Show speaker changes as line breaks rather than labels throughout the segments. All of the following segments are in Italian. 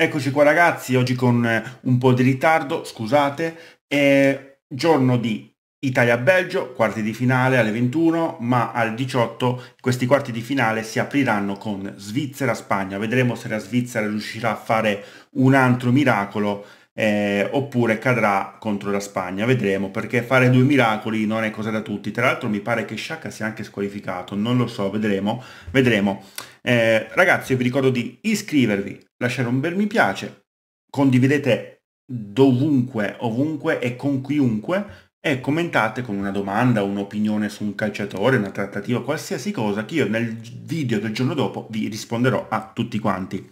Eccoci qua ragazzi, oggi con eh, un po' di ritardo, scusate, è giorno di Italia-Belgio, quarti di finale alle 21, ma alle 18 questi quarti di finale si apriranno con Svizzera-Spagna. Vedremo se la Svizzera riuscirà a fare un altro miracolo eh, oppure cadrà contro la Spagna, vedremo, perché fare due miracoli non è cosa da tutti. Tra l'altro mi pare che Sciacca sia anche squalificato, non lo so, vedremo, vedremo. Eh, ragazzi, vi ricordo di iscrivervi, lasciare un bel mi piace, condividete dovunque, ovunque e con chiunque e commentate con una domanda, un'opinione su un calciatore, una trattativa, qualsiasi cosa che io nel video del giorno dopo vi risponderò a tutti quanti.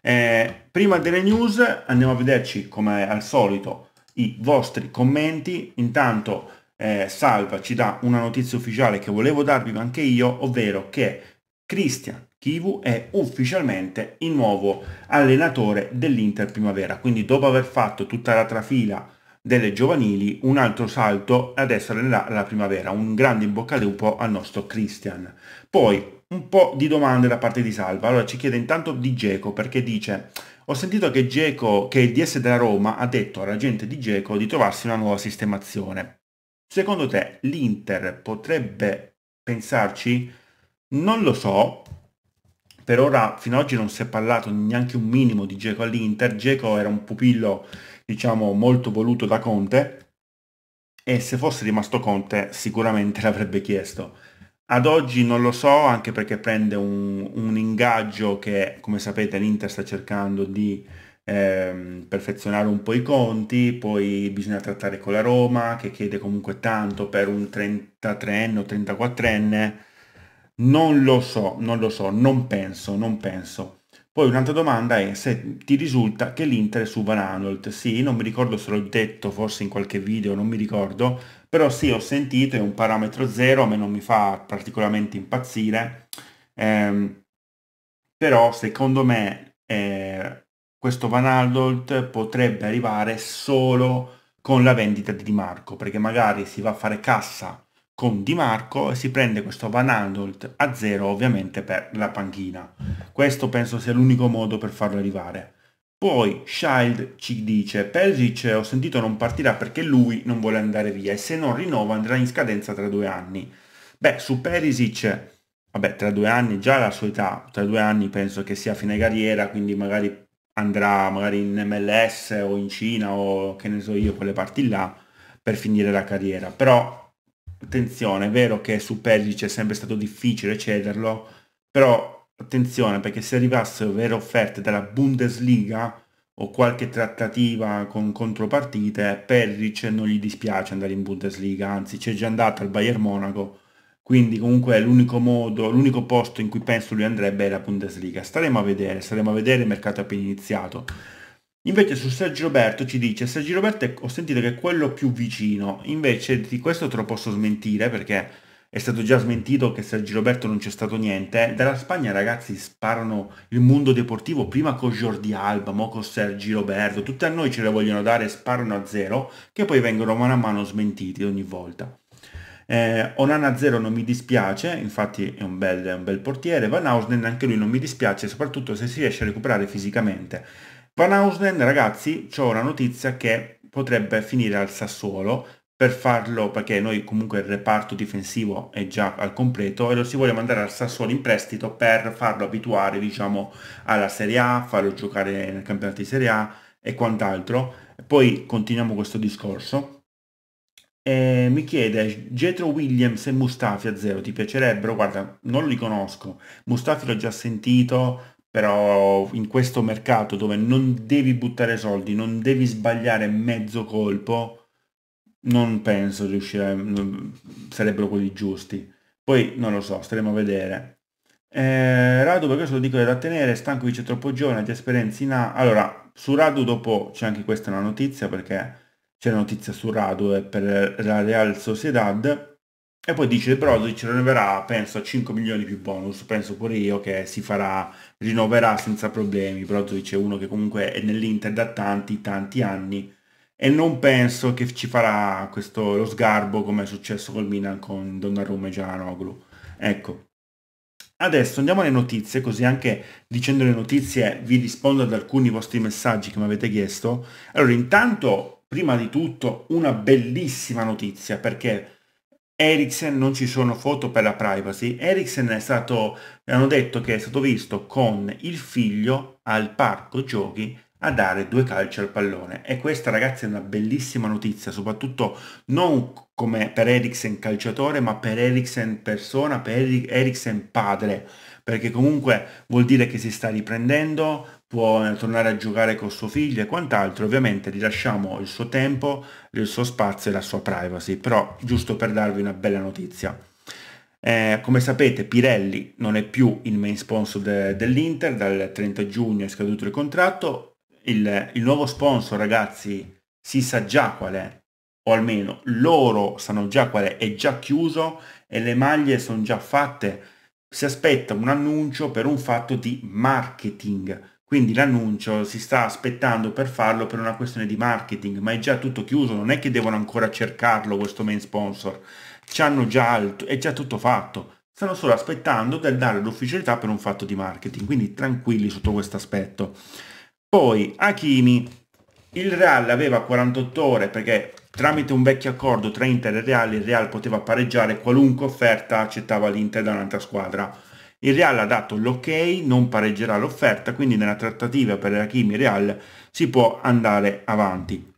Eh, prima delle news andiamo a vederci come al solito i vostri commenti. Intanto eh, Salva ci dà una notizia ufficiale che volevo darvi anche io, ovvero che Cristian Kivu è ufficialmente il nuovo allenatore dell'Inter Primavera. Quindi dopo aver fatto tutta la trafila delle giovanili, un altro salto adesso allenerà la Primavera. Un grande in bocca al lupo al nostro Cristian. Poi un po' di domande da parte di Salva. Allora ci chiede intanto di Geco perché dice ho sentito che Geco, che il DS della Roma, ha detto alla gente di Geco di trovarsi una nuova sistemazione. Secondo te l'Inter potrebbe pensarci? Non lo so. Per ora, fino ad oggi non si è parlato neanche un minimo di Geco all'Inter. Geco era un pupillo, diciamo, molto voluto da Conte e se fosse rimasto Conte sicuramente l'avrebbe chiesto ad oggi non lo so, anche perché prende un, un ingaggio che, come sapete, l'Inter sta cercando di ehm, perfezionare un po' i conti, poi bisogna trattare con la Roma, che chiede comunque tanto per un 33enne o 34enne. Non lo so, non lo so, non penso, non penso. Poi un'altra domanda è se ti risulta che l'Inter è su Van Arnold. Sì, non mi ricordo se l'ho detto forse in qualche video, non mi ricordo, però sì, ho sentito, è un parametro zero, a me non mi fa particolarmente impazzire, ehm, però secondo me eh, questo Van Aldolt potrebbe arrivare solo con la vendita di Di Marco, perché magari si va a fare cassa con Di Marco e si prende questo Van Aldolt a zero ovviamente per la panchina. Questo penso sia l'unico modo per farlo arrivare. Poi Child ci dice, Perisic cioè, ho sentito non partirà perché lui non vuole andare via e se non rinnova andrà in scadenza tra due anni. Beh, su Perisic, vabbè, tra due anni, già la sua età, tra due anni penso che sia fine carriera, quindi magari andrà magari in MLS o in Cina o che ne so io, quelle parti là, per finire la carriera. Però, attenzione, è vero che su Perisic è sempre stato difficile cederlo, però Attenzione perché se arrivassero vere offerte dalla Bundesliga o qualche trattativa con contropartite, Perric non gli dispiace andare in Bundesliga, anzi c'è già andato al Bayern Monaco, quindi comunque l'unico modo, l'unico posto in cui penso lui andrebbe è la Bundesliga. Staremo a vedere, staremo a vedere, il mercato appena iniziato. Invece su Sergio Roberto ci dice, Sergio Roberto ho sentito che è quello più vicino, invece di questo te lo posso smentire perché è stato già smentito che Sergio Roberto non c'è stato niente. Dalla Spagna ragazzi sparano il mondo deportivo prima con Jordi Alba, mo con Sergio Roberto, tutti a noi ce le vogliono dare, sparano a zero, che poi vengono mano a mano smentiti ogni volta. Eh, Onana Zero non mi dispiace, infatti è un bel, è un bel portiere, Van Ausden anche lui non mi dispiace, soprattutto se si riesce a recuperare fisicamente. Van Ausden ragazzi, ho una notizia che potrebbe finire al Sassuolo per farlo perché noi comunque il reparto difensivo è già al completo e lo si vuole mandare al Sassuolo in prestito per farlo abituare diciamo alla Serie A, farlo giocare nel campionato di Serie A e quant'altro. Poi continuiamo questo discorso. E mi chiede Getro Williams e Mustafi a zero ti piacerebbero? Guarda, non li conosco. Mustafi l'ho già sentito, però in questo mercato dove non devi buttare soldi, non devi sbagliare mezzo colpo, non penso riuscire, sarebbero quelli giusti. Poi non lo so, staremo a vedere. Eh, Radu per questo lo dico da tenere, stanco dice troppo giovane, di esperienza in A. Allora, su Radu dopo c'è anche questa una notizia perché c'è una notizia su Radu e eh, per la Real Sociedad. E poi dice Brozovic rinnoverà, penso, a 5 milioni più bonus, penso pure io che si farà, rinnoverà senza problemi. Brozovic è uno che comunque è nell'Inter da tanti, tanti anni e non penso che ci farà questo, lo sgarbo come è successo col Milan con Donnarumma e Giananoglu. Ecco. Adesso andiamo alle notizie, così anche dicendo le notizie vi rispondo ad alcuni vostri messaggi che mi avete chiesto. Allora, intanto, prima di tutto, una bellissima notizia, perché Ericsson non ci sono foto per la privacy. Ericsson è stato, hanno detto che è stato visto con il figlio al parco giochi a dare due calci al pallone e questa ragazzi è una bellissima notizia soprattutto non come per Eriksen calciatore ma per Eriksen persona per Eriksen padre perché comunque vuol dire che si sta riprendendo può tornare a giocare con suo figlio e quant'altro ovviamente gli lasciamo il suo tempo il suo spazio e la sua privacy però giusto per darvi una bella notizia eh, come sapete Pirelli non è più il main sponsor de dell'Inter, dal 30 giugno è scaduto il contratto, il, il nuovo sponsor, ragazzi, si sa già qual è, o almeno loro sanno già qual è, è già chiuso e le maglie sono già fatte. Si aspetta un annuncio per un fatto di marketing, quindi l'annuncio si sta aspettando per farlo per una questione di marketing, ma è già tutto chiuso, non è che devono ancora cercarlo questo main sponsor. Ci hanno già alto, è già tutto fatto. Stanno solo aspettando del dare l'ufficialità per un fatto di marketing, quindi tranquilli sotto questo aspetto. Poi Hakimi, il Real aveva 48 ore perché tramite un vecchio accordo tra Inter e Real il Real poteva pareggiare qualunque offerta accettava l'Inter da un'altra squadra. Il Real ha dato l'ok, non pareggerà l'offerta, quindi nella trattativa per Hakimi Real si può andare avanti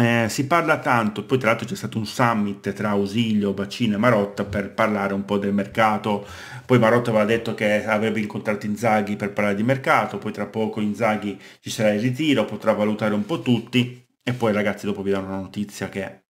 eh, si parla tanto, poi tra l'altro c'è stato un summit tra Ausilio, Bacino e Marotta per parlare un po' del mercato, poi Marotta aveva detto che avrebbe incontrato Inzaghi per parlare di mercato, poi tra poco Inzaghi ci sarà il ritiro, potrà valutare un po' tutti e poi ragazzi dopo vi darò una notizia che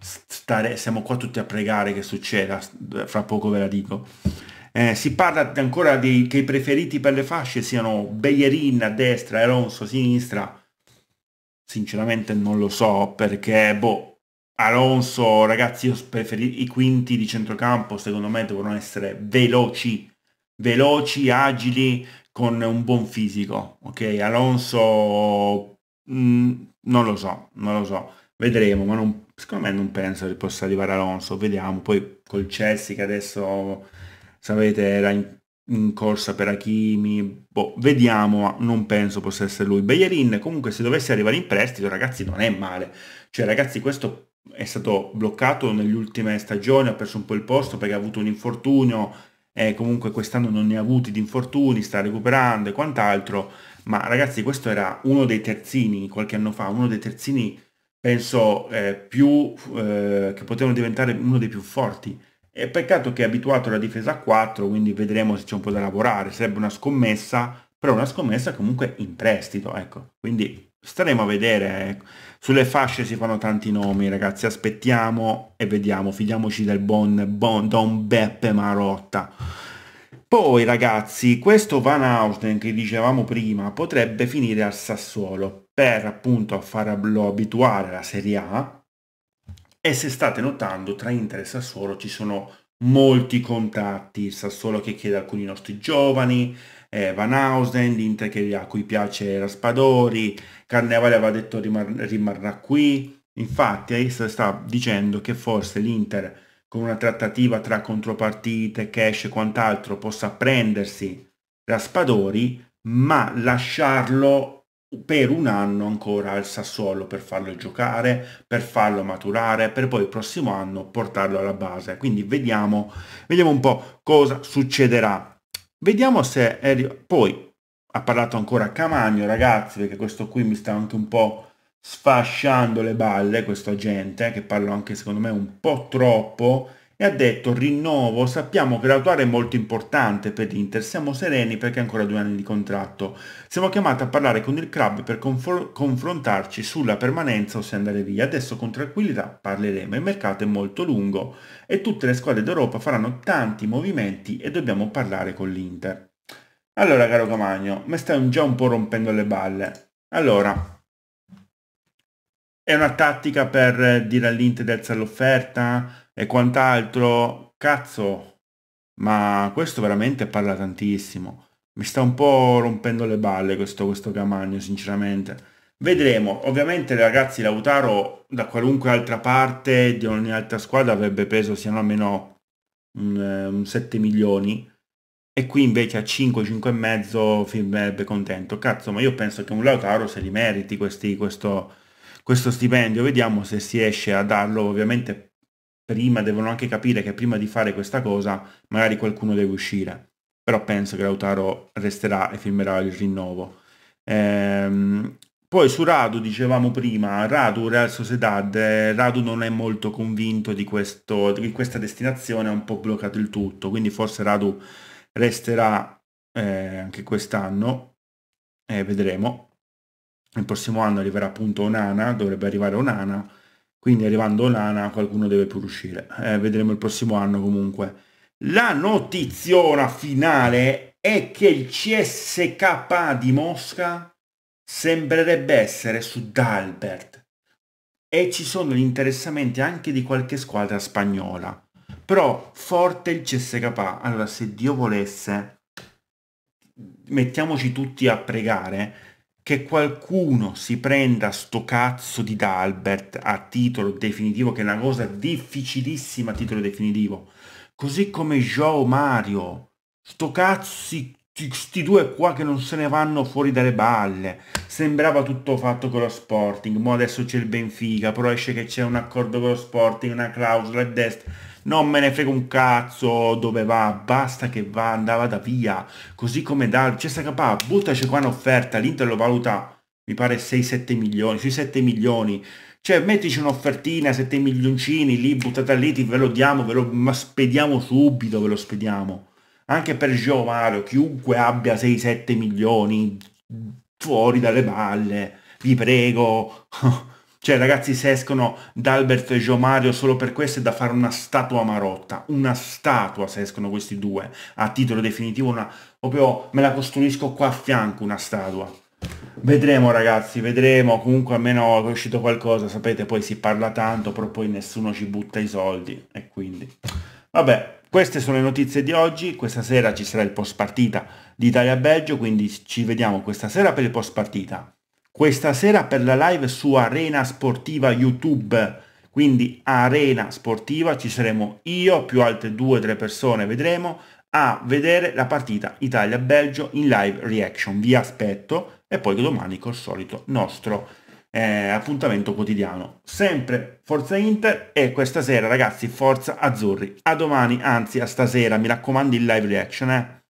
stare, siamo qua tutti a pregare che succeda, fra poco ve la dico. Eh, si parla ancora di, che i preferiti per le fasce siano Beyerin a destra e Alonso a sinistra, Sinceramente non lo so perché, boh, Alonso, ragazzi, io preferisco i quinti di centrocampo, secondo me devono essere veloci, veloci, agili, con un buon fisico, ok? Alonso, mh, mm, non lo so, non lo so, vedremo, ma non, secondo me non penso che possa arrivare Alonso, vediamo, poi col Chelsea che adesso, sapete, era in in corsa per Hakimi, boh, vediamo, non penso possa essere lui. Bellerin comunque se dovesse arrivare in prestito ragazzi non è male, cioè ragazzi questo è stato bloccato negli ultime stagioni, ha perso un po' il posto perché ha avuto un infortunio, e eh, comunque quest'anno non ne ha avuti di infortuni, sta recuperando e quant'altro, ma ragazzi questo era uno dei terzini qualche anno fa, uno dei terzini penso eh, più eh, che potevano diventare uno dei più forti e peccato che è abituato alla difesa a 4, quindi vedremo se c'è un po' da lavorare. Sarebbe una scommessa, però una scommessa comunque in prestito, ecco. Quindi staremo a vedere. Ecco. Sulle fasce si fanno tanti nomi, ragazzi. Aspettiamo e vediamo. Fidiamoci del buon, buon Don Beppe Marotta. Poi ragazzi, questo Van Houten che dicevamo prima potrebbe finire al Sassuolo per appunto farlo abituare alla Serie A e se state notando, tra Inter e Sassuolo ci sono molti contatti, Sassuolo che chiede alcuni nostri giovani, eh, Van Hausen, l'Inter che, a cui piace Raspadori, Carnevale aveva detto rimar rimarrà qui, infatti eh, Ace sta dicendo che forse l'Inter con una trattativa tra contropartite, cash e quant'altro possa prendersi Raspadori, ma lasciarlo per un anno ancora al Sassuolo per farlo giocare, per farlo maturare, per poi il prossimo anno portarlo alla base. Quindi vediamo, vediamo un po' cosa succederà. Vediamo se... È... Poi ha parlato ancora Camagno, ragazzi, perché questo qui mi sta anche un po' sfasciando le balle, questo agente, che parlo anche secondo me un po' troppo, e ha detto rinnovo, sappiamo che la tua è molto importante per l'Inter, siamo sereni perché ancora due anni di contratto. Siamo chiamati a parlare con il club per confrontarci sulla permanenza o se andare via. Adesso con tranquillità parleremo, il mercato è molto lungo e tutte le squadre d'Europa faranno tanti movimenti e dobbiamo parlare con l'Inter. Allora caro Camagno, mi stai già un po' rompendo le balle. Allora, è una tattica per dire all'Inter di alzare l'offerta? e quant'altro, cazzo, ma questo veramente parla tantissimo. Mi sta un po' rompendo le balle questo, questo Camagno, sinceramente. Vedremo, ovviamente ragazzi Lautaro da qualunque altra parte di ogni altra squadra avrebbe preso siano almeno un, eh, un 7 milioni e qui invece a 5, 5 e mezzo firmerebbe contento. Cazzo, ma io penso che un Lautaro se li meriti questi, questo, questo stipendio, vediamo se si riesce a darlo, ovviamente prima devono anche capire che prima di fare questa cosa magari qualcuno deve uscire. Però penso che Lautaro resterà e firmerà il rinnovo. Ehm, poi su Radu dicevamo prima, Radu Real Sociedad, eh, Radu non è molto convinto di, questo, di questa destinazione, ha un po' bloccato il tutto, quindi forse Radu resterà eh, anche quest'anno, eh, vedremo. Il prossimo anno arriverà appunto Onana, dovrebbe arrivare Onana, quindi arrivando Lana qualcuno deve pur uscire, eh, vedremo il prossimo anno comunque. La notiziona finale è che il CSK di Mosca sembrerebbe essere su Dalbert e ci sono gli interessamenti anche di qualche squadra spagnola, però forte il CSK, allora se Dio volesse mettiamoci tutti a pregare che qualcuno si prenda sto cazzo di Dalbert a titolo definitivo, che è una cosa difficilissima a titolo definitivo. Così come Joe Mario, sto cazzo, questi due qua che non se ne vanno fuori dalle balle. Sembrava tutto fatto con lo Sporting, ma adesso c'è il Benfica, però esce che c'è un accordo con lo Sporting, una clausola e destra non me ne frega un cazzo dove va, basta che va, andava da via, così come da c'è sta capa, buttaci qua un'offerta, l'Inter lo valuta, mi pare 6-7 milioni, sui 7 milioni, cioè mettici un'offertina, 7 milioncini lì, buttata lì, ti, ve lo diamo, ve lo ma spediamo subito, ve lo spediamo, anche per Giovario, chiunque abbia 6-7 milioni, fuori dalle palle, vi prego, Cioè ragazzi se escono D'Albert e Giomario solo per questo è da fare una statua marotta, una statua se escono questi due, a titolo definitivo, una, proprio me la costruisco qua a fianco una statua. Vedremo ragazzi, vedremo, comunque almeno è uscito qualcosa, sapete poi si parla tanto, però poi nessuno ci butta i soldi e quindi... Vabbè, queste sono le notizie di oggi, questa sera ci sarà il post partita di Italia-Belgio, quindi ci vediamo questa sera per il post partita questa sera per la live su Arena Sportiva YouTube. Quindi Arena Sportiva ci saremo io più altre due o tre persone, vedremo, a vedere la partita Italia-Belgio in live reaction. Vi aspetto e poi domani col solito nostro eh, appuntamento quotidiano. Sempre Forza Inter e questa sera ragazzi Forza Azzurri. A domani, anzi a stasera, mi raccomando in live reaction eh.